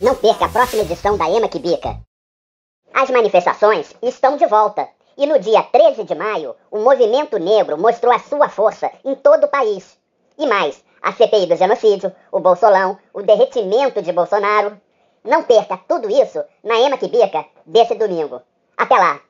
Não perca a próxima edição da EMA que bica. As manifestações estão de volta e no dia 13 de maio, o movimento negro mostrou a sua força em todo o país. E mais, a CPI do genocídio, o Bolsolão, o derretimento de Bolsonaro. Não perca tudo isso na EMA que bica desse domingo. Até lá!